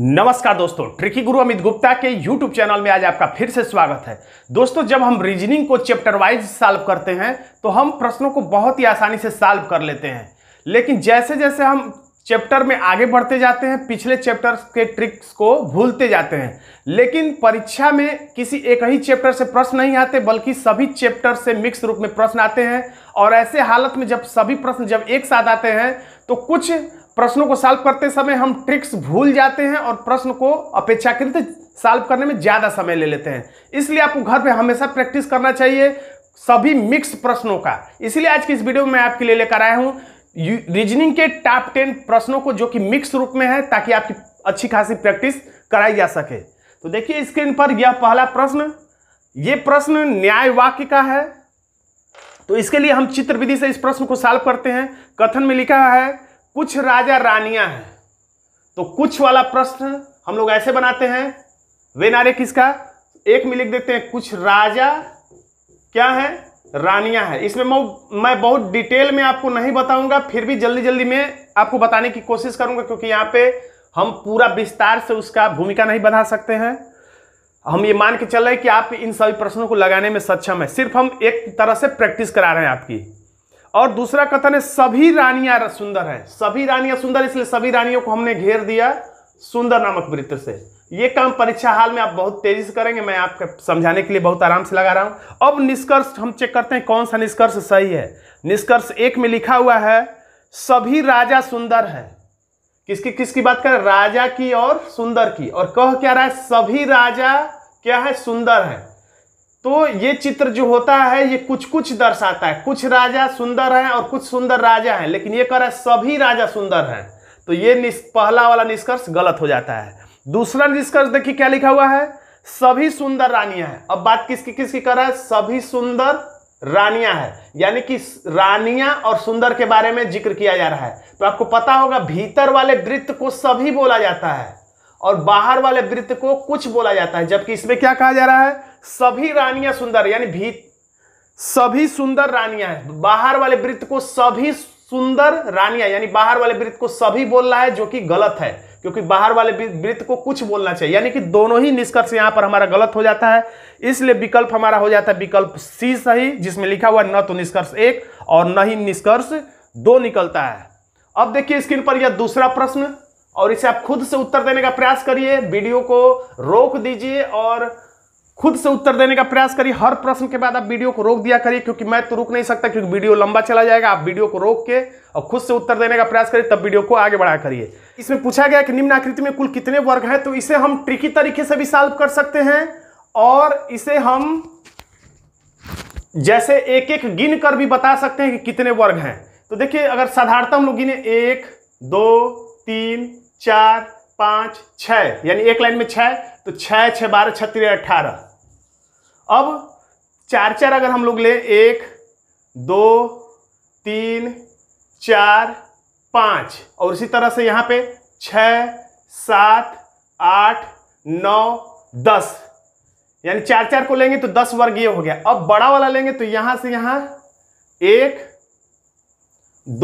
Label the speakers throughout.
Speaker 1: नमस्कार दोस्तों ट्रिकी गुरु अमित गुप्ता के YouTube चैनल में आज आपका फिर से स्वागत है दोस्तों जब हम रीजनिंग को चैप्टर वाइज सॉल्व करते हैं तो हम प्रश्नों को बहुत ही आसानी से सॉल्व कर लेते हैं लेकिन जैसे जैसे हम चैप्टर में आगे बढ़ते जाते हैं पिछले चैप्टर के ट्रिक्स को भूलते जाते हैं लेकिन परीक्षा में किसी एक ही चैप्टर से प्रश्न नहीं आते बल्कि सभी चैप्टर से मिक्स रूप में प्रश्न आते हैं और ऐसे हालत में जब सभी प्रश्न जब एक साथ आते हैं तो कुछ प्रश्नों को सॉल्व करते समय हम ट्रिक्स भूल जाते हैं और प्रश्न को अपेक्षाकृत सॉल्व करने में ज़्यादा समय ले लेते हैं इसलिए आपको घर पे हमेशा प्रैक्टिस करना चाहिए सभी मिक्स प्रश्नों का इसलिए आज की इस वीडियो में मैं आपके लिए लेकर आया हूँ रीजनिंग के टॉप टेन प्रश्नों को जो कि मिक्स रूप में है ताकि आपकी अच्छी खासी प्रैक्टिस कराई जा सके तो देखिए स्क्रीन पर यह पहला प्रश्न ये प्रश्न न्याय वाक्य का है तो इसके लिए हम चित्र विधि से इस प्रश्न को सॉल्व करते हैं कथन में लिखा है कुछ राजा रानियां हैं तो कुछ वाला प्रश्न हम लोग ऐसे बनाते हैं वे नारे किसका एक में लिख देते हैं कुछ राजा क्या है रानियां हैं इसमें मैं बहुत डिटेल में आपको नहीं बताऊंगा फिर भी जल्दी जल्दी में आपको बताने की कोशिश करूंगा क्योंकि यहां पे हम पूरा विस्तार से उसका भूमिका नहीं बना सकते हैं हम ये मान के चल रहे हैं कि आप इन सभी प्रश्नों को लगाने में सक्षम है सिर्फ हम एक तरह से प्रैक्टिस करा रहे हैं आपकी और दूसरा कथन है सभी रानियां सुंदर है सभी रानियां सुंदर इसलिए सभी रानियों को हमने घेर दिया सुंदर नामक वृत्त से ये काम परीक्षा हाल में आप बहुत तेजी से करेंगे मैं आपको समझाने के लिए बहुत आराम से लगा रहा हूं अब निष्कर्ष हम चेक करते हैं कौन सा निष्कर्ष सही है निष्कर्ष एक में लिखा हुआ है सभी राजा सुंदर है किसकी किसकी बात करें राजा की और सुंदर की और कह क्या रहा है सभी राजा क्या है सुंदर है तो ये चित्र जो होता है ये कुछ कुछ दर्शाता है कुछ राजा सुंदर हैं और कुछ सुंदर राजा हैं लेकिन ये कह रहा है सभी राजा सुंदर हैं तो ये पहला वाला निष्कर्ष गलत हो जाता है दूसरा निष्कर्ष देखिए क्या लिखा हुआ है सभी सुंदर रानियां हैं अब बात किसकी किसकी कर रहा है सभी सुंदर रानियां हैं यानी कि रानियां और सुंदर के बारे में जिक्र किया जा रहा है तो आपको पता होगा भीतर वाले वृत्त को सभी बोला जाता है और बाहर वाले वृत्त को कुछ बोला जाता है जबकि इसमें क्या कहा जा रहा है सभी रानियां सुंदर यानी भी सभी सुंदर रानियां हैं बाहर वाले वृत्त को सभी सुंदर रानियां यानी बाहर वाले वृत्त को सभी बोल रहा है जो कि गलत है क्योंकि बाहर वाले वृत्त को कुछ बोलना चाहिए यानी कि दोनों ही निष्कर्ष यहां पर हमारा गलत हो जाता है इसलिए विकल्प हमारा हो जाता है विकल्प सी सही जिसमें लिखा हुआ न तो निष्कर्ष एक और न ही निष्कर्ष दो निकलता है अब देखिए स्क्रीन पर यह दूसरा प्रश्न और इसे आप खुद से उत्तर देने का प्रयास करिए वीडियो को रोक दीजिए और खुद से उत्तर देने का प्रयास करिए हर प्रश्न के बाद आप वीडियो को रोक दिया करिए क्योंकि मैं तो रुक नहीं सकता क्योंकि वीडियो लंबा चला जाएगा आप वीडियो को रोक के और खुद से उत्तर देने का प्रयास करिए तब वीडियो को आगे बढ़ा करिए इसमें पूछा गया कि निम्न आकृति में कुल कितने वर्ग हैं तो इसे हम ट्रिकी तरीके से भी सॉल्व कर सकते हैं और इसे हम जैसे एक एक गिन कर भी बता सकते हैं कि कितने वर्ग हैं तो देखिए अगर साधारणता हम लोग गिने एक दो तीन चार पाँच छ यानी एक लाइन में छह तो छह छः बारह छत्तीस अट्ठारह अब चार चार अगर हम लोग ले एक दो तीन चार पांच और इसी तरह से यहां पे छ सात आठ नौ दस यानी चार चार को लेंगे तो दस वर्ग ये हो गया अब बड़ा वाला लेंगे तो यहां से यहां एक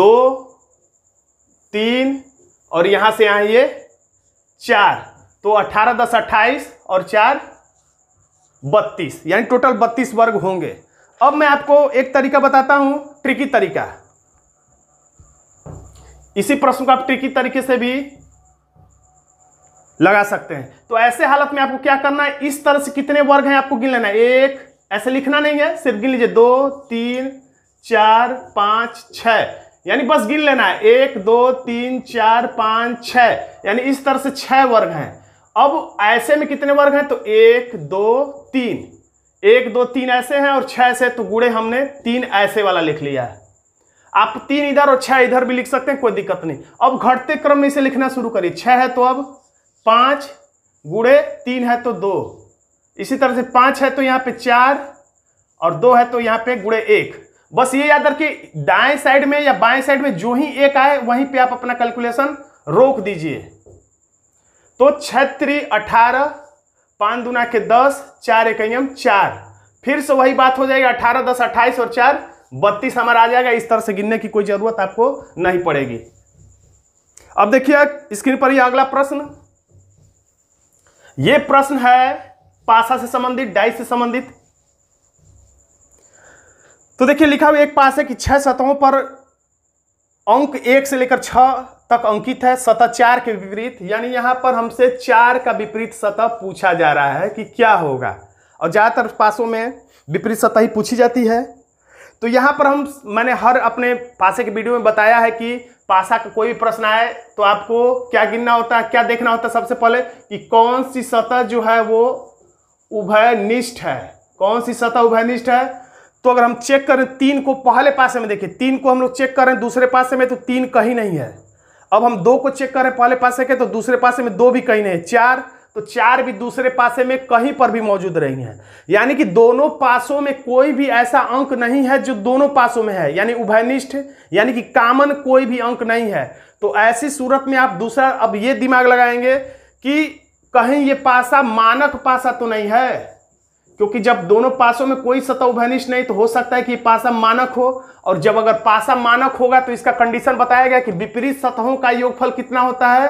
Speaker 1: दो तीन और यहां से यहां ये चार तो अठारह दस अट्ठाईस और चार बत्तीस यानी टोटल बत्तीस वर्ग होंगे अब मैं आपको एक तरीका बताता हूं ट्रिकी तरीका इसी प्रश्न को आप ट्रिकी तरीके से भी लगा सकते हैं तो ऐसे हालत में आपको क्या करना है इस तरह से कितने वर्ग हैं आपको गिन लेना है एक ऐसे लिखना नहीं है सिर्फ गिन लीजिए दो तीन चार पांच छह यानी बस गिन लेना है एक दो तीन चार पाँच छः यानी इस तरह से छः वर्ग हैं अब ऐसे में कितने वर्ग हैं तो एक दो तीन एक दो तीन ऐसे हैं और छः ऐसे तो गुड़े हमने तीन ऐसे वाला लिख लिया है आप तीन इधर और छः इधर भी लिख सकते हैं कोई दिक्कत नहीं अब घटते क्रम में इसे लिखना शुरू करिए छः है तो अब पाँच गुड़े तीन है तो दो इसी तरह से पाँच है तो यहाँ पे चार और दो है तो यहाँ पे गुड़े एक बस ये याद रखिए दाएं साइड में या बाएं साइड में जो ही एक आए वहीं पे आप अपना कैलकुलेशन रोक दीजिए तो छत्री अठारह पांच दुना के दस चार एक चार फिर से वही बात हो जाएगी अठारह दस अट्ठाईस और चार बत्तीस हमारा आ जाएगा इस तरह से गिनने की कोई जरूरत आपको नहीं पड़ेगी अब देखिए स्क्रीन पर यह अगला प्रश्न ये प्रश्न है पासा से संबंधित डाइस से संबंधित तो देखिए लिखा हुआ एक पास है कि छह सतहों पर अंक एक से लेकर छ तक अंकित है सतह चार के विपरीत यानी यहां पर हमसे चार का विपरीत सतह पूछा जा रहा है कि क्या होगा और ज़्यादातर पासों में विपरीत सतह ही पूछी जाती है तो यहाँ पर हम मैंने हर अपने पासे के वीडियो में बताया है कि पासा का कोई भी प्रश्न आए तो आपको क्या गिनना होता है क्या देखना होता है सबसे पहले कि कौन सी सतह जो है वो उभयनिष्ठ है कौन सी सतह उभयनिष्ठ है तो अगर हम चेक करें तीन को पहले पासे में देखिए तीन को हम लोग चेक करें दूसरे पासे में तो तीन कहीं नहीं है अब हम दो को चेक करें पहले पासे के तो दूसरे पासे में दो भी कहीं नहीं है चार तो चार भी दूसरे पासे में कहीं पर भी मौजूद रही हैं यानी कि दोनों पासों में कोई भी ऐसा अंक नहीं है जो दोनों पासों में है यानी उभयनिष्ठ यानी कि कामन कोई भी अंक नहीं है तो ऐसी सूरत में आप दूसरा अब ये दिमाग लगाएंगे कि कहीं ये पासा मानक पासा तो नहीं है क्योंकि जब दोनों पासों में कोई सतह उभनिष्ठ नहीं तो हो सकता है कि पासा मानक हो और जब अगर पासा मानक होगा तो इसका कंडीशन बताया गया कि विपरीत सतहों का योगफल कितना होता है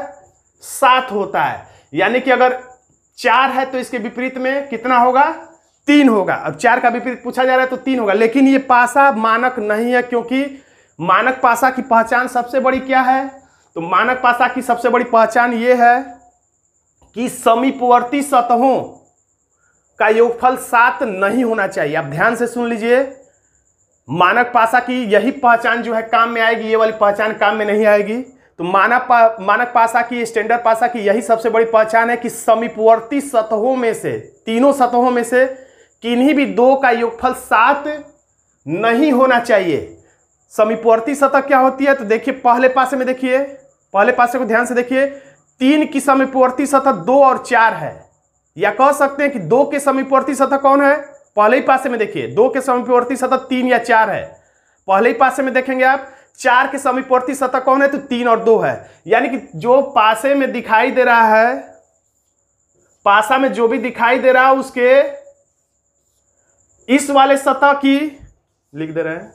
Speaker 1: सात होता है यानी कि अगर चार है तो इसके विपरीत में कितना होगा तीन होगा अब चार का विपरीत पूछा जा रहा है तो तीन होगा लेकिन ये पासा मानक नहीं है क्योंकि मानक पासा की पहचान सबसे बड़ी क्या है तो मानक पासा की सबसे बड़ी पहचान ये है कि समीपवर्ती सतहों का योगफल सात नहीं होना चाहिए आप ध्यान से सुन लीजिए मानक पाशा की यही पहचान जो है काम में आएगी ये वाली पहचान काम में नहीं आएगी तो मानक पा, मानक पासा की स्टैंडर्ड पाशा की यही सबसे बड़ी पहचान है कि समीपवर्ती सतहों में से तीनों सतहों में से किन्हीं भी दो का योगफल सात नहीं होना चाहिए समीपवर्ती सतह क्या होती है तो देखिए पहले पासे में देखिए पहले पासे को ध्यान से देखिए तीन की समीपवर्ती सतह दो और चार है या कह सकते हैं कि दो के समीपवर्ती सतह कौन है पहले ही पासे में देखिए दो के समीपवर्ती सतह तीन या चार है पहले ही पासे में देखेंगे आप चार के समीपवर्ती सतह कौन है तो तीन और दो है यानी कि जो पासे में दिखाई दे रहा है पासा में जो भी दिखाई दे रहा है उसके इस वाले सतह की लिख दे रहे हैं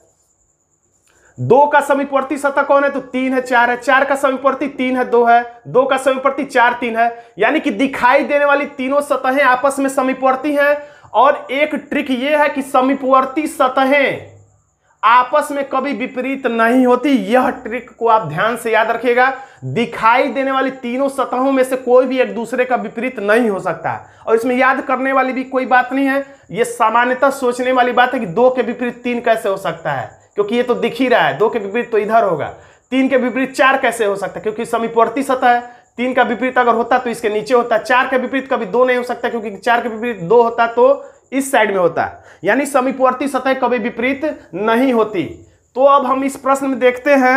Speaker 1: दो का समीपवर्ती सतह कौन है तो तीन है चार है चार का समीपवर्ती तीन है दो है दो का समीपवर्ती चार तीन है यानी कि दिखाई देने वाली तीनों सतहें आपस में समीपवर्ती हैं और एक ट्रिक यह है कि समीपवर्ती सतहें आपस में कभी विपरीत नहीं होती यह ट्रिक को आप ध्यान से याद रखिएगा दिखाई देने वाली तीनों सतहों में से कोई भी एक दूसरे का विपरीत नहीं हो सकता और इसमें याद करने वाली भी कोई बात नहीं है यह सामान्यतः सोचने वाली बात है कि दो के विपरीत तीन कैसे हो सकता है क्योंकि ये तो दिख ही रहा है दो के विपरीत तो इधर होगा तीन के विपरीत चार कैसे हो सकता है क्योंकि समीपवर्ती सतह है तीन का विपरीत अगर होता तो इसके नीचे होता चार के विपरीत कभी दो नहीं हो सकता क्योंकि चार के विपरीत दो होता तो इस साइड में होता यानी समीपवर्ती सतह कभी विपरीत नहीं होती तो अब हम इस प्रश्न में देखते हैं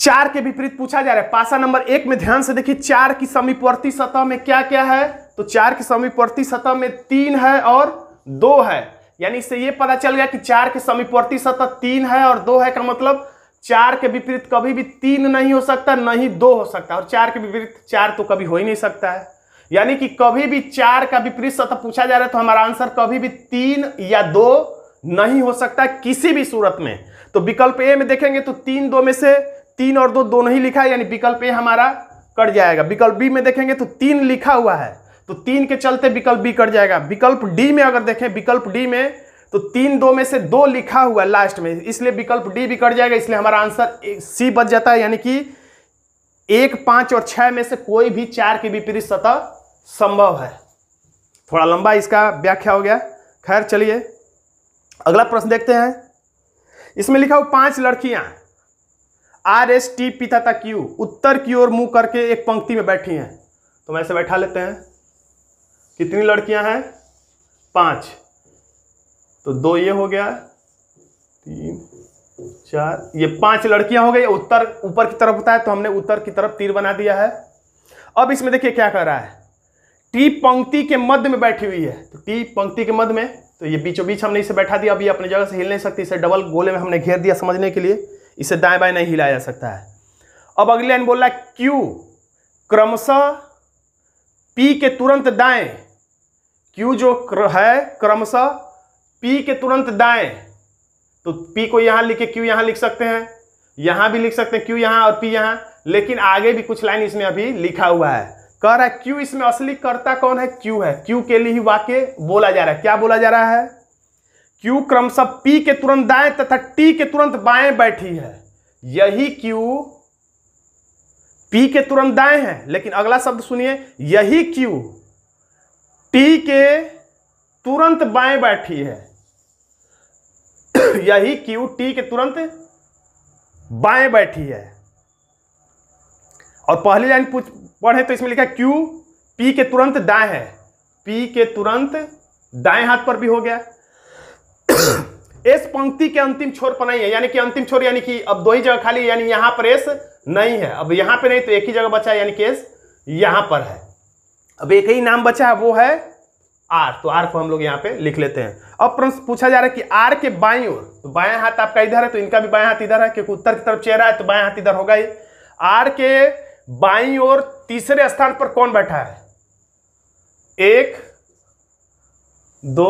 Speaker 1: चार के विपरीत पूछा जा रहा है पासा नंबर एक में ध्यान से देखिए चार की समीपवर्ती सतह में क्या क्या है तो चार की समीपवर्ती सतह में तीन है और दो है यानी इससे ये पता चल गया कि चार के समीपवर्ती सतह तीन है और दो है का मतलब चार के विपरीत कभी भी तीन नहीं हो सकता नहीं दो हो सकता और चार के विपरीत चार तो कभी हो ही नहीं सकता है यानी कि कभी भी चार का विपरीत सतह पूछा जा रहा है तो हमारा आंसर कभी भी तीन या दो नहीं हो सकता किसी भी सूरत में तो विकल्प ए में देखेंगे तो तीन दो में से तीन और दो दोनों ही लिखा है यानी विकल्प ए हमारा कट जाएगा विकल्प बी में देखेंगे तो तीन लिखा हुआ है तो तीन के चलते विकल्प बी कट जाएगा विकल्प डी में अगर देखें विकल्प डी में तो तीन दो में से दो लिखा हुआ है लास्ट में इसलिए विकल्प डी भी कट जाएगा इसलिए हमारा आंसर सी बच जाता है यानी कि एक पांच और छह में से कोई भी चार की विपरीत सतह संभव है थोड़ा लंबा इसका व्याख्या हो गया खैर चलिए अगला प्रश्न देखते हैं इसमें लिखा हुआ पांच लड़कियां आर एस टी पिता क्यू उत्तर की ओर मुंह करके एक पंक्ति में बैठी हैं तो मैं ऐसे बैठा लेते हैं कितनी लड़कियां हैं पांच तो दो ये हो गया तीन चार ये पांच लड़कियां हो गई उत्तर ऊपर की तरफ होता है तो हमने उत्तर की तरफ तीर बना दिया है अब इसमें देखिए क्या कर रहा है टी पंक्ति के मध्य में बैठी हुई है तो टी पंक्ति के मध्य में तो ये बीचों बीच हमने इसे बैठा दिया अभी अपनी जगह से हिल नहीं सकती इसे डबल गोले में हमने घेर दिया समझने के लिए इसे दाएं बाएं नहीं हिलाया जा सकता है अब अगली लाइन बोल रहा है क्यू क्रमशः पी के तुरंत दाएं क्यू जो क्र है क्रमशः पी के तुरंत दाएं तो पी को यहां लिखे क्यू यहां लिख सकते हैं यहां भी लिख सकते हैं क्यू यहां और पी यहां लेकिन आगे भी कुछ लाइन इसमें अभी लिखा हुआ है कह रहा है क्यू इसमें असली कर्ता कौन है क्यू है क्यू के लिए ही वाक्य बोला जा रहा है क्या बोला जा रहा है क्यू क्रमशः पी के तुरंत दाएं तथा टी के तुरंत बाएं बैठी है यही क्यू पी के तुरंत दाएं है लेकिन अगला शब्द सुनिए यही क्यू टी के तुरंत बाएं बैठी है यही क्यू टी के तुरंत बाएं बैठी है और पहली लाइन पूछ पढ़े तो इसमें लिखा है क्यू पी के तुरंत दाएं है पी के तुरंत दाएं हाथ पर भी हो गया एस पंक्ति के अंतिम छोर पर नहीं है यानी कि अंतिम छोर यानी कि अब दो ही जगह खाली यानी यहां पर एस नहीं है अब यहां पे नहीं तो एक ही जगह बचा है यानी कि एस यहां पर है अब एक ही नाम बचा है वो है आर तो आर को हम लोग यहाँ पे लिख लेते हैं अब प्रश्न पूछा जा रहा है कि आर के बाई ओर तो बाया हाथ आपका इधर है तो इनका भी बाया हाथ इधर है क्योंकि उत्तर की तरफ चेहरा है तो बाया हाथ इधर होगा ही आर के बाई ओर तीसरे स्थान पर कौन बैठा है एक दो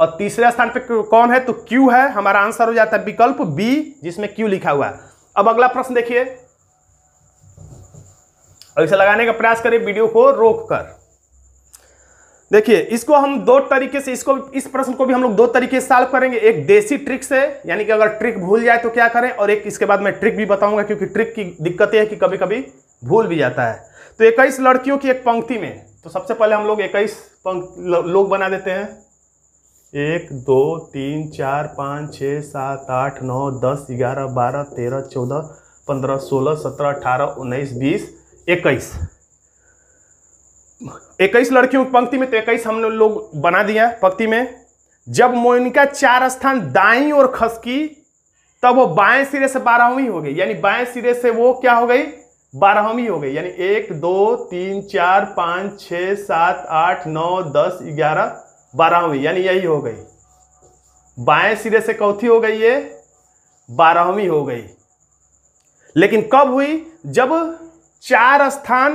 Speaker 1: और तीसरे स्थान पर कौन है तो क्यू है हमारा आंसर हो जाता है विकल्प बी जिसमें क्यू लिखा हुआ है अब अगला प्रश्न देखिए और इसे लगाने का प्रयास करें वीडियो को रोक कर देखिए इसको हम दो तरीके से इसको इस प्रश्न को भी हम लोग दो तरीके से सॉल्व करेंगे एक देसी ट्रिक से यानी कि अगर ट्रिक भूल जाए तो क्या करें और एक इसके बाद मैं ट्रिक भी बताऊंगा क्योंकि ट्रिक की दिक्कत यह है कि कभी कभी भूल भी जाता है तो इक्कीस लड़कियों की एक पंक्ति में तो सबसे पहले हम लोग इक्कीस लोग बना देते हैं एक दो तीन चार पाँच छः सात आठ नौ दस ग्यारह बारह तेरह चौदह पंद्रह सोलह सत्रह अठारह उन्नीस बीस इक्कीस इक्कीस लड़कियों की पंक्ति में तो इक्कीस हम लोग बना दिया पंक्ति में जब मोनिका चार स्थान दाई और खसकी तब वो बाएं सिरे से बारहवीं हो गई यानी बाएं सिरे से वो क्या हो गई बारहवीं हो गई यानी एक दो तीन चार पांच छ सात आठ नौ दस ग्यारह बारहवीं यानी यही हो गई बाएं सिरे से कौथी हो गई ये बारहवीं हो गई लेकिन कब हुई जब चार स्थान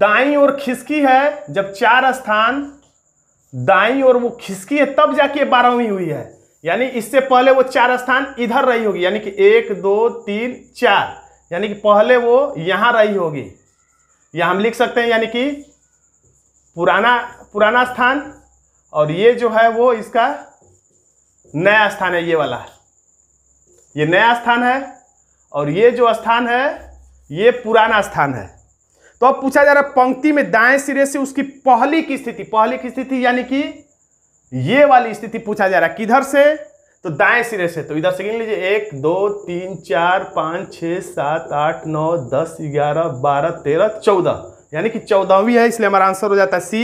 Speaker 1: दाई और खिसकी है जब चार स्थान दाई और वो खिसकी है तब जाके बारहवीं हुई है यानी इससे पहले वो चार स्थान इधर रही होगी यानी कि एक दो तीन चार यानी कि पहले वो यहां रही होगी या हम लिख सकते हैं यानी कि पुराना पुराना स्थान और ये जो है वो इसका नया स्थान है ये वाला ये नया स्थान है और ये जो स्थान है ये पुराना स्थान है तो अब पूछा जा रहा है पंक्ति में दाएं सिरे से उसकी पहली की स्थिति पहली की स्थिति यानी कि ये वाली स्थिति पूछा जा रहा है किधर से तो दाएं सिरे से तो इधर से गिन लीजिए एक दो तीन चार पाँच छः सात आठ नौ दस ग्यारह बारह तेरह चौदह यानी कि चौदहवीं है इसलिए हमारा आंसर हो जाता है सी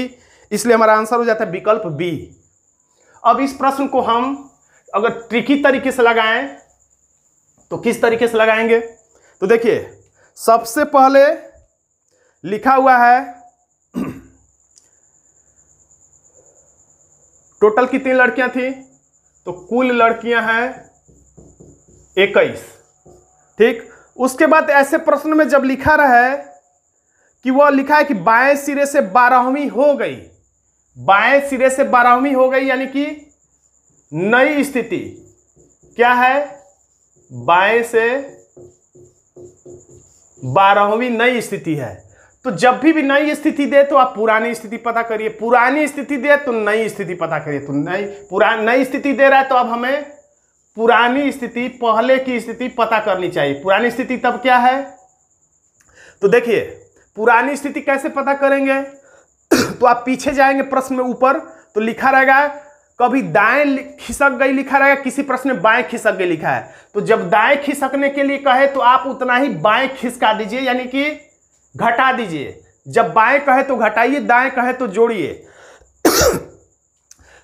Speaker 1: इसलिए हमारा आंसर हो जाता है विकल्प बी अब इस प्रश्न को हम अगर ट्रिकी तरीके से लगाएं तो किस तरीके से लगाएंगे तो देखिए सबसे पहले लिखा हुआ है टोटल कितनी लड़कियां थी तो कुल लड़कियां हैं इक्कीस ठीक उसके बाद ऐसे प्रश्न में जब लिखा रहा है कि वह लिखा है कि बाएं सिरे से बारहवीं हो गई बाएं सिरे से बारहवीं हो गई यानी कि नई स्थिति क्या है बाएं से बारहवीं नई स्थिति है तो जब भी भी नई स्थिति दे तो आप पुरानी स्थिति पता करिए पुरानी स्थिति दे तो नई स्थिति पता करिए तो नई नई स्थिति दे रहा है तो अब हमें पुरानी स्थिति पहले की स्थिति पता करनी चाहिए पुरानी स्थिति तब क्या है तो देखिए पुरानी स्थिति कैसे पता करेंगे तो आप पीछे जाएंगे प्रश्न में ऊपर तो लिखा रहेगा कभी दाएं खिसक गई लिखा रहेगा किसी प्रश्न में बाएं खिसक गई लिखा है तो जब दाएं खिसकने के लिए कहे तो आप उतना ही बाएं खिसका दीजिए यानी कि घटा दीजिए जब बाएं कहे तो घटाइए दाएं कहे तो जोड़िए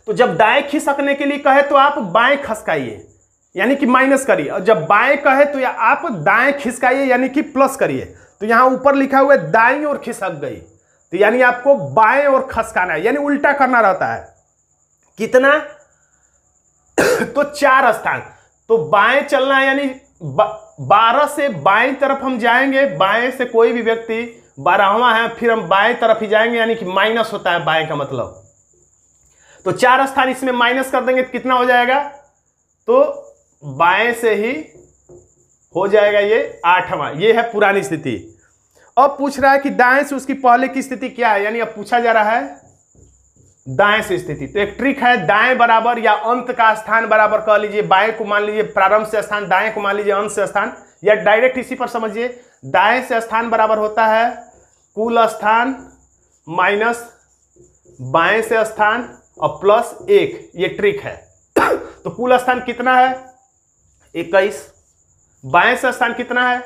Speaker 1: तो जब दाएं खिसकने के लिए कहे तो आप बाएं खसकाइए यानी कि माइनस करिए और जब बाएं कहे तो या आप दाएं खिसकाइए यानी कि प्लस करिए तो यहां ऊपर लिखा हुआ है दाएं और खिसक गई तो यानी आपको बाएं और खसकाना है यानी उल्टा करना रहता है कितना तो चार स्थान तो बाएं चलना है यानी बारह से बाएं तरफ हम जाएंगे बाएं से कोई भी व्यक्ति बारहवा है फिर हम बाएं तरफ ही जाएंगे यानी कि माइनस होता है बाएं का मतलब तो चार स्थान इसमें माइनस कर देंगे तो कितना हो जाएगा तो बाएं से ही हो जाएगा ये आठवां ये है पुरानी स्थिति अब पूछ रहा है कि दाएं से उसकी पहले की स्थिति क्या है यानी अब पूछा जा रहा है दाएं से स्थिति तो एक ट्रिक है दाएं बराबर या अंत का स्थान बराबर कह लीजिए बाएं को मान लीजिए प्रारंभ से स्थान दाएं को मान लीजिए अंत से स्थान या डायरेक्ट इसी पर समझिए दाएं से स्थान बराबर होता है कुल स्थान माइनस बाएं से स्थान और प्लस एक ये ट्रिक है तो कुल स्थान कितना है इक्कीस बाएं से स्थान कितना है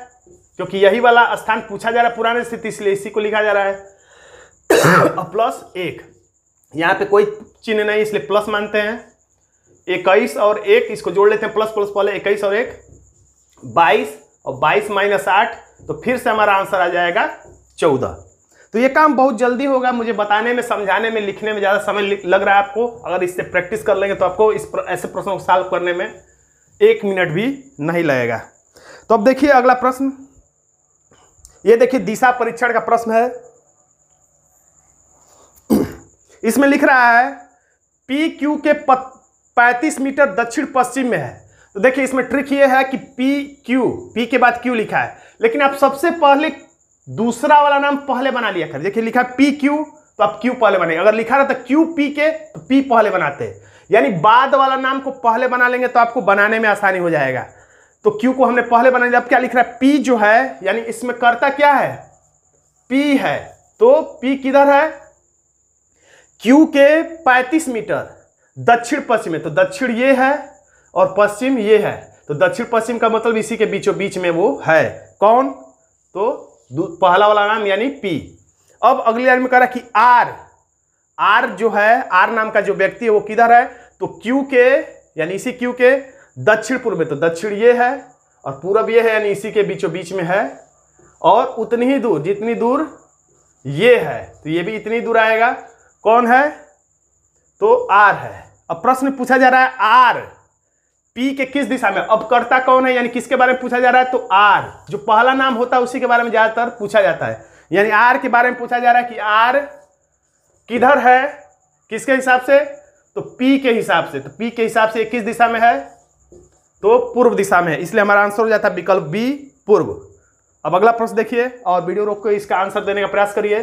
Speaker 1: क्योंकि यही वाला स्थान पूछा जा रहा है पुराने स्थिति इसलिए इसी को लिखा जा रहा है प्लस एक यहाँ पे कोई चिन्ह नहीं इसलिए प्लस मानते हैं इक्कीस और एक इसको जोड़ लेते हैं प्लस प्लस पहले इक्कीस और एक बाईस और बाईस माइनस आठ तो फिर से हमारा आंसर आ जाएगा चौदह तो ये काम बहुत जल्दी होगा मुझे बताने में समझाने में लिखने में ज़्यादा समय लग रहा है आपको अगर इससे प्रैक्टिस कर लेंगे तो आपको इस प्र, ऐसे प्रश्नों को सॉल्व करने में एक मिनट भी नहीं लगेगा तो अब देखिए अगला प्रश्न ये देखिए दिशा परीक्षण का प्रश्न है इसमें लिख रहा है पी क्यू के पैंतीस मीटर दक्षिण पश्चिम में है तो देखिए इसमें ट्रिक ये है कि पी क्यू पी के बाद क्यू लिखा है लेकिन आप सबसे पहले दूसरा वाला नाम पहले बना लिया कर देखिए लिखा है पी क्यू तो आप क्यू पहले बनाएंगे अगर लिखा रहता क्यू पी के तो पी तो पहले बनाते यानी बाद वाला नाम को पहले बना लेंगे तो आपको बनाने में आसानी हो जाएगा तो क्यू को हमने पहले बना लिया अब क्या लिख रहा है पी जो है यानी इसमें करता क्या है पी है तो पी किधर है क्यू के 35 मीटर दक्षिण पश्चिम में तो दक्षिण ये है और पश्चिम ये है तो दक्षिण पश्चिम का मतलब इसी के बीचों बीच में वो है कौन तो पहला वाला नाम यानी पी अब अगली लाइन में कह रहा है कि आर आर जो है आर नाम का जो व्यक्ति है वो किधर है तो क्यू के यानी इसी क्यू के दक्षिण पूर्व में तो दक्षिण ये है और पूरब ये है यानी इसी के बीचों बीच में है और उतनी ही दूर जितनी दूर ये है तो ये भी इतनी दूर आएगा कौन है तो आर है अब प्रश्न पूछा जा रहा है आर पी के किस दिशा में अब कर्ता कौन है यानी किसके बारे में पूछा जा रहा है तो आर जो पहला नाम होता है उसी के बारे में ज्यादातर पूछा जाता है यानी आर के बारे में पूछा जा रहा है कि आर किधर है किसके हिसाब से तो पी के हिसाब से तो पी के हिसाब से किस दिशा में है तो पूर्व दिशा में है इसलिए हमारा आंसर हो जाता है विकल्प बी पूर्व अब अगला प्रश्न देखिए और वीडियो रोक के इसका आंसर देने का प्रयास करिए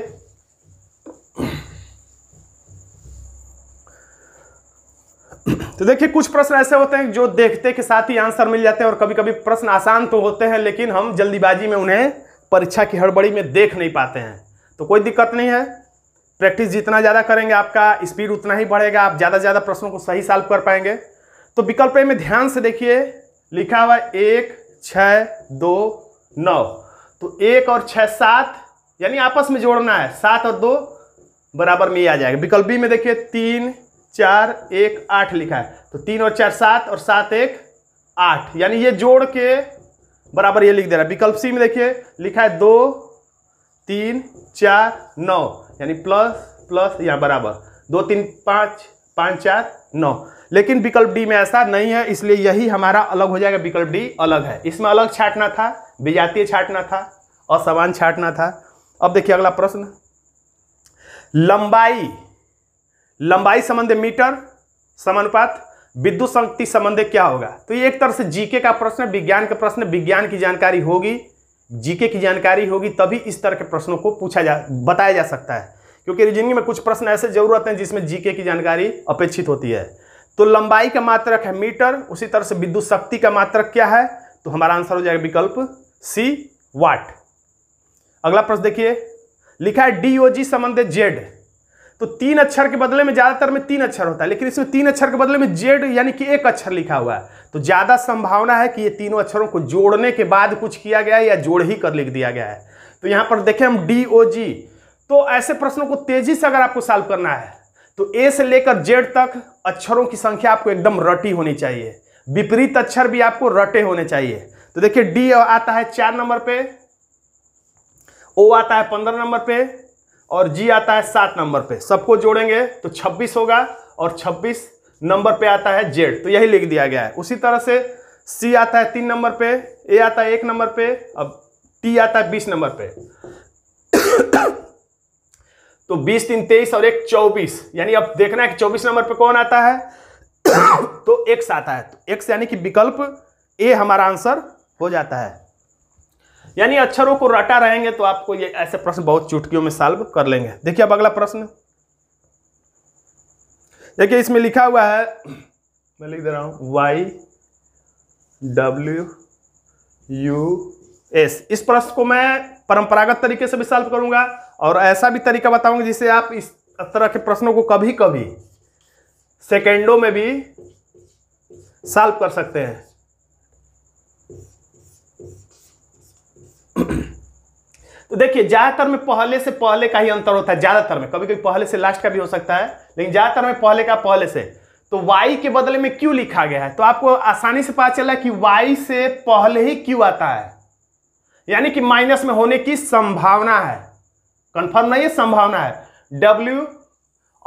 Speaker 1: तो देखिए कुछ प्रश्न ऐसे होते हैं जो देखते के साथ ही आंसर मिल जाते हैं और कभी कभी प्रश्न आसान तो होते हैं लेकिन हम जल्दीबाजी में उन्हें परीक्षा की हड़बड़ी में देख नहीं पाते हैं तो कोई दिक्कत नहीं है प्रैक्टिस जितना ज़्यादा करेंगे आपका स्पीड उतना ही बढ़ेगा आप ज़्यादा से ज़्यादा प्रश्नों को सही सॉल्व कर पाएंगे तो विकल्प में ध्यान से देखिए लिखा हुआ एक छः दो नौ तो एक और छः सात यानी आपस में जोड़ना है सात और दो बराबर में आ जाएगा विकल्प बी में देखिए तीन चार एक आठ लिखा है तो तीन और चार सात और सात एक आठ यानी ये जोड़ के बराबर ये लिख दे रहा है विकल्प सी में देखिए लिखा है दो तीन चार नौ यानी प्लस प्लस या बराबर दो तीन पाँच पाँच चार नौ लेकिन विकल्प डी में ऐसा नहीं है इसलिए यही हमारा अलग हो जाएगा विकल्प डी अलग है इसमें अलग छाटना था विजातीय छाटना था असमान छाटना था अब देखिए अगला प्रश्न लंबाई लंबाई संबंधी मीटर समानुपात विद्युत शक्ति संबंधी क्या होगा तो ये एक तरह से जीके का प्रश्न विज्ञान का प्रश्न विज्ञान की जानकारी होगी जीके की जानकारी होगी तभी इस तरह के प्रश्नों को पूछा जा बताया जा सकता है क्योंकि रीजनिंग में कुछ प्रश्न ऐसे जरूर आते हैं जिसमें जीके की जानकारी अपेक्षित होती है तो लंबाई का मात्रक है मीटर उसी तरह से विद्युत शक्ति का मात्रक क्या है तो हमारा आंसर हो जाएगा विकल्प सी वाट अगला प्रश्न देखिए लिखा है डीओजी संबंधित जेड तो तीन अक्षर के बदले में ज़्यादातर में तीन अक्षर होता है लेकिन इसमें तीन अक्षर के बदले में जेड यानी कि एक अक्षर लिखा हुआ है तो ज़्यादा संभावना है कि ये तीनों अक्षरों को जोड़ने के बाद कुछ किया गया है या जोड़ ही कर लिख दिया गया है तो यहां पर देखें हम डी ओ जी तो ऐसे प्रश्नों को तेजी से अगर आपको सॉल्व करना है तो ए से लेकर जेड तक अक्षरों की संख्या आपको एकदम रटी होनी चाहिए विपरीत अक्षर भी आपको रटे होने चाहिए तो देखिए डी आता है चार नंबर पे ओ आता है पंद्रह नंबर पे और जी आता है सात नंबर पे सबको जोड़ेंगे तो छब्बीस होगा और छब्बीस नंबर पे आता है जेड तो यही लिख दिया गया है उसी तरह से सी आता है तीन नंबर पे ए आता है एक नंबर पे अब टी आता है बीस नंबर पे तो बीस तीन तेईस और एक चौबीस यानी अब देखना है कि चौबीस नंबर पे कौन आता है तो एक्स आता है तो एक्स यानी कि विकल्प ए हमारा आंसर हो जाता है यानी अक्षरों को रटा रहेंगे तो आपको ये ऐसे प्रश्न बहुत चुटकियों में सॉल्व कर लेंगे देखिए अब अगला प्रश्न देखिए इसमें लिखा हुआ है मैं लिख दे रहा हूं वाई डब्ल्यू यू एस इस प्रश्न को मैं परंपरागत तरीके से भी सॉल्व करूंगा और ऐसा भी तरीका बताऊंगा जिससे आप इस तरह के प्रश्नों को कभी कभी सेकेंडों में भी सॉल्व कर सकते हैं तो देखिए ज्यादातर में पहले से पहले का ही अंतर होता है ज्यादातर में कभी कभी पहले से लास्ट का भी हो सकता है लेकिन ज्यादातर में पहले का पहले से तो वाई के बदले में q लिखा गया है तो आपको आसानी से पता चला कि वाई से पहले ही q आता है यानी कि माइनस में होने की संभावना है कंफर्म नहीं है संभावना है डब्ल्यू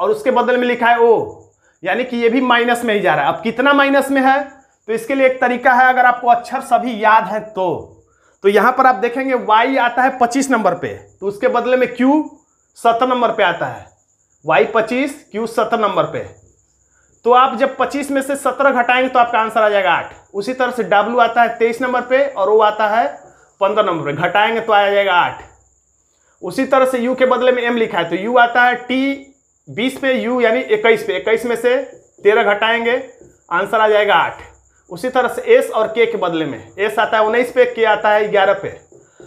Speaker 1: और उसके बदले में लिखा है ओ यानी कि ये भी माइनस में ही जा रहा है अब कितना माइनस में है तो इसके लिए एक तरीका है अगर आपको अक्षर सभी याद है तो तो यहां पर आप देखेंगे y आता है 25 नंबर पे तो उसके बदले में q सत्रह नंबर पे आता है y 25 q सत्रह नंबर पे तो आप जब 25 में से 17 घटाएंगे तो आपका आंसर आ जाएगा आठ उसी तरह से w आता है 23 नंबर पे और o आता है 15 नंबर पे घटाएंगे तो आ जाएगा आठ उसी तरह से u के बदले में m लिखा है तो u आता है t 20 पे u यानी 21 पे 21 में से 13 घटाएंगे आंसर आ जाएगा आठ उसी तरह से एस और के के बदले में एस आता है उन्नीस पे के आता है ग्यारह पे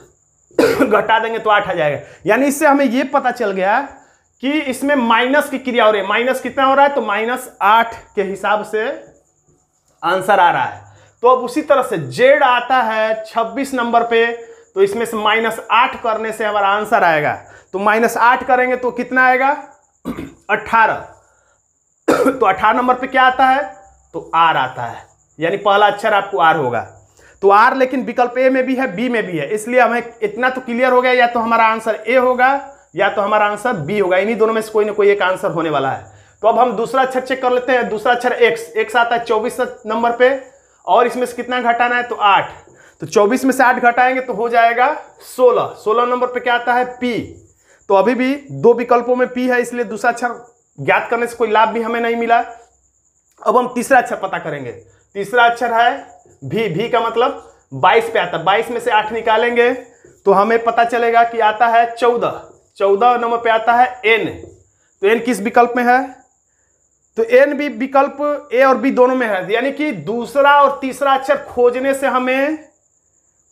Speaker 1: घटा देंगे तो आठ आ जाएगा यानी इससे हमें यह पता चल गया कि इसमें माइनस की क्रिया हो रही है माइनस कितना हो रहा है तो माइनस आठ के हिसाब से आंसर आ रहा है तो अब उसी तरह से जेड आता है छब्बीस नंबर पे तो इसमें से माइनस आठ करने से हमारा आंसर आएगा तो माइनस आठ करेंगे तो कितना आएगा अठारह तो अठारह नंबर पे क्या आता है तो आर आता है यानी पहला अक्षर आपको आर होगा तो आर लेकिन विकल्प ए में भी है बी में भी है इसलिए हमें इतना तो क्लियर हो गया या तो हमारा आंसर ए होगा या तो हमारा आंसर बी होगा इन्हीं दोनों में से कोई ना कोई एक आंसर होने वाला है तो अब हम दूसरा अक्षर चेक कर लेते हैं दूसरा अक्षर एक्स एक्स आता है चौबीस नंबर पे और इसमें से कितना घटाना है तो आठ तो चौबीस में से आठ घटाएंगे तो हो जाएगा सोलह सोलह नंबर पर क्या आता है पी तो अभी भी दो विकल्पों में पी है इसलिए दूसरा अक्षर ज्ञात करने से कोई लाभ भी हमें नहीं मिला अब हम तीसरा अक्षर पता करेंगे तीसरा अक्षर है भी भी का मतलब बाईस पे आता है बाईस में से आठ निकालेंगे तो हमें पता चलेगा कि आता है चौदह चौदह नंबर पे आता है एन तो एन किस विकल्प में है तो एन भी विकल्प ए और बी दोनों में है यानी कि दूसरा और तीसरा अक्षर खोजने से हमें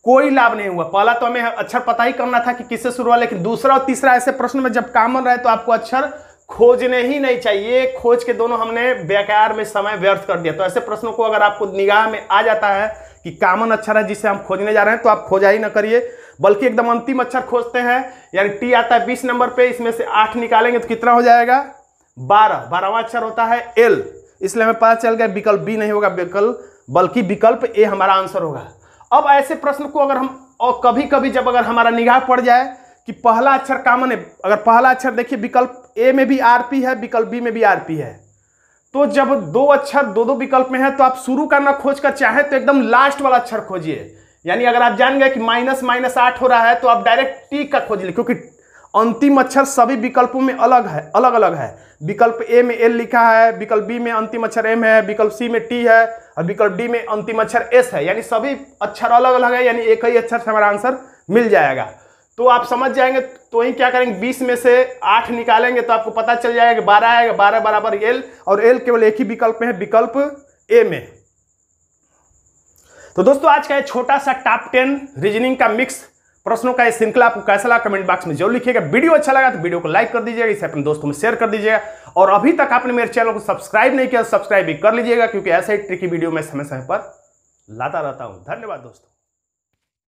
Speaker 1: कोई लाभ नहीं हुआ पहला तो हमें अक्षर पता ही करना था कि किससे शुरू हुआ लेकिन दूसरा और तीसरा ऐसे प्रश्न में जब कामन रहे तो आपको अक्षर खोजने ही नहीं चाहिए खोज के दोनों हमने बेकार में समय व्यर्थ कर दिया तो ऐसे प्रश्नों को अगर आपको निगाह में आ जाता है कि कामन अक्षर है जिसे हम खोजने जा रहे हैं तो आप खोजा ही ना करिए बल्कि एकदम अंतिम अक्षर खोजते हैं यानी टी आता है बीस नंबर पे इसमें से आठ निकालेंगे तो कितना हो जाएगा बारह बारहवा अक्षर होता है एल इसलिए हमें पता चल गया विकल्प बी नहीं होगा विकल्प बल्कि विकल्प ए हमारा आंसर होगा अब ऐसे प्रश्न को अगर हम और कभी कभी जब अगर हमारा निगाह पड़ जाए कि पहला अक्षर कामन है अगर पहला अक्षर देखिए विकल्प ए में भी आरपी है विकल्प बी में भी आरपी है तो जब दो अक्षर दो दो विकल्प में है तो आप शुरू करना खोज कर चाहें तो एकदम लास्ट वाला अक्षर खोजिए यानी अगर आप जान गए कि माइनस माइनस आठ हो रहा है तो आप डायरेक्ट टी का खोज ले क्योंकि अंतिम अक्षर सभी विकल्पों में अलग है अलग अलग है विकल्प ए में एल लिखा है विकल्प बी में अंतिम अक्षर एम है विकल्प सी में टी है और विकल्प डी में अंतिम अक्षर एस है यानी सभी अक्षर अलग अलग है यानी एक ही अक्षर से हमारा आंसर मिल जाएगा तो आप समझ जाएंगे तो ही क्या करेंगे बीस में से आठ निकालेंगे तो आपको पता चल जाएगा कि बारह आएगा बारह बराबर एल और एल केवल एक ही विकल्प है विकल्प ए में तो दोस्तों आज का छोटा सा टॉप टेन रीजनिंग का मिक्स प्रश्नों का ये श्रृंखला आपको कैसा लगा कमेंट बॉक्स में जरूर लिखिएगा वीडियो अच्छा लगा तो वीडियो को लाइक कर दीजिएगा इसे अपने दोस्तों में शेयर कर दीजिएगा और अभी तक आपने मेरे चैनल को सब्सक्राइब नहीं किया सब्सक्राइब तो भी कर लीजिएगा क्योंकि ऐसे ही ट्रिकी वीडियो मैं समय समय पर लाता रहता हूँ धन्यवाद दोस्तों